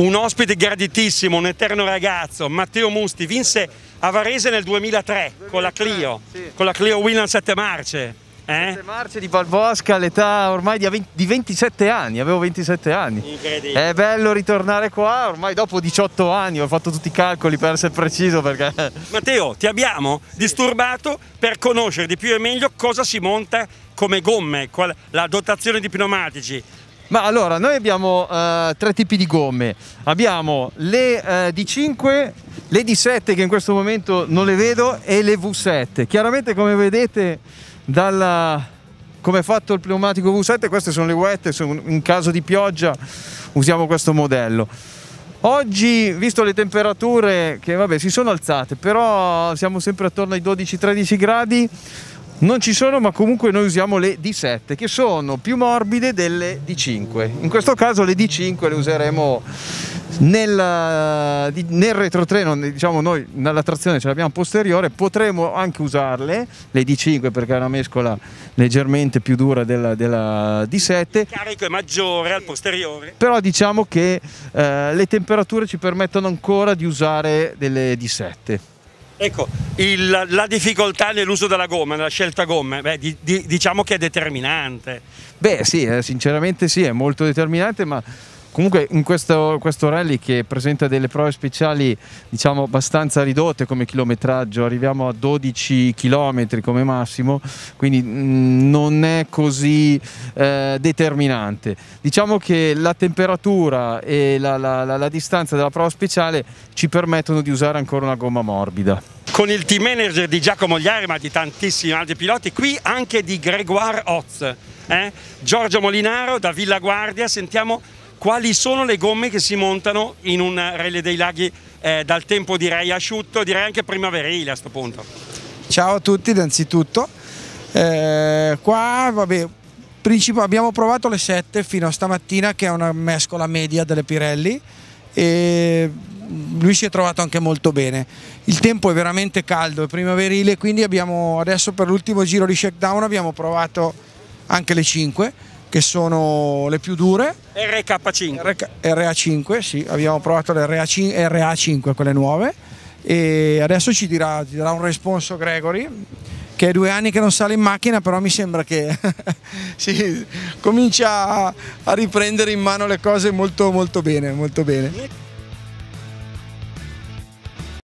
un ospite graditissimo, un eterno ragazzo, Matteo Musti, vinse a Varese nel 2003, 2003 con la Clio, sì. con la Clio Winland 7 marce. Eh? 7 marce di Valvosca all'età ormai di, 20, di, 27 anni, avevo 27 anni. Incredibile. È bello ritornare qua, ormai dopo 18 anni ho fatto tutti i calcoli per essere preciso perché... Matteo, ti abbiamo sì. disturbato per conoscere di più e meglio cosa si monta come gomme, la dotazione di pneumatici, ma allora, noi abbiamo uh, tre tipi di gomme. Abbiamo le uh, eh, D5, le D7 che in questo momento non le vedo e le V7. Chiaramente come vedete dalla, come è fatto il pneumatico V7, queste sono le wet, in caso di pioggia usiamo questo modello. Oggi, visto le temperature che vabbè si sono alzate, però siamo sempre attorno ai 12-13 gradi, non ci sono ma comunque noi usiamo le D7 che sono più morbide delle D5 in questo caso le D5 le useremo nel, eh, nel retrotreno diciamo noi nella trazione ce l'abbiamo posteriore potremo anche usarle le D5 perché è una mescola leggermente più dura della, della D7 il carico è maggiore al posteriore però diciamo che eh, le temperature ci permettono ancora di usare delle D7 Ecco, il, la difficoltà nell'uso della gomma, nella scelta gomme, beh, di, di, diciamo che è determinante. Beh sì, eh, sinceramente sì, è molto determinante, ma Comunque in questo, questo, rally che presenta delle prove speciali diciamo abbastanza ridotte come chilometraggio, arriviamo a 12 km come massimo, quindi mm, non è così eh, determinante. Diciamo che la temperatura e la, la, la, la distanza della prova speciale ci permettono di usare ancora una gomma morbida con il team manager di Giacomo Gliari ma di tantissimi altri piloti, qui anche di Gregoire Oz, eh? Giorgio Molinaro da Villa Guardia, sentiamo quali sono le gomme che si montano in un Rally dei Laghi eh, dal tempo direi asciutto, direi anche primaverile a questo punto. Ciao a tutti innanzitutto, eh, qua vabbè, abbiamo provato le 7 fino a stamattina che è una mescola media delle Pirelli e lui si è trovato anche molto bene. Il tempo è veramente caldo, è primaverile, quindi abbiamo adesso per l'ultimo giro di shakedown abbiamo provato anche le 5 che sono le più dure. RK5. RA5, sì, abbiamo provato le RA5, quelle nuove. E adesso ci dirà, ci dirà un responso Gregory che è due anni che non sale in macchina, però mi sembra che si comincia a, riprendere in mano le cose molto molto bene, molto bene.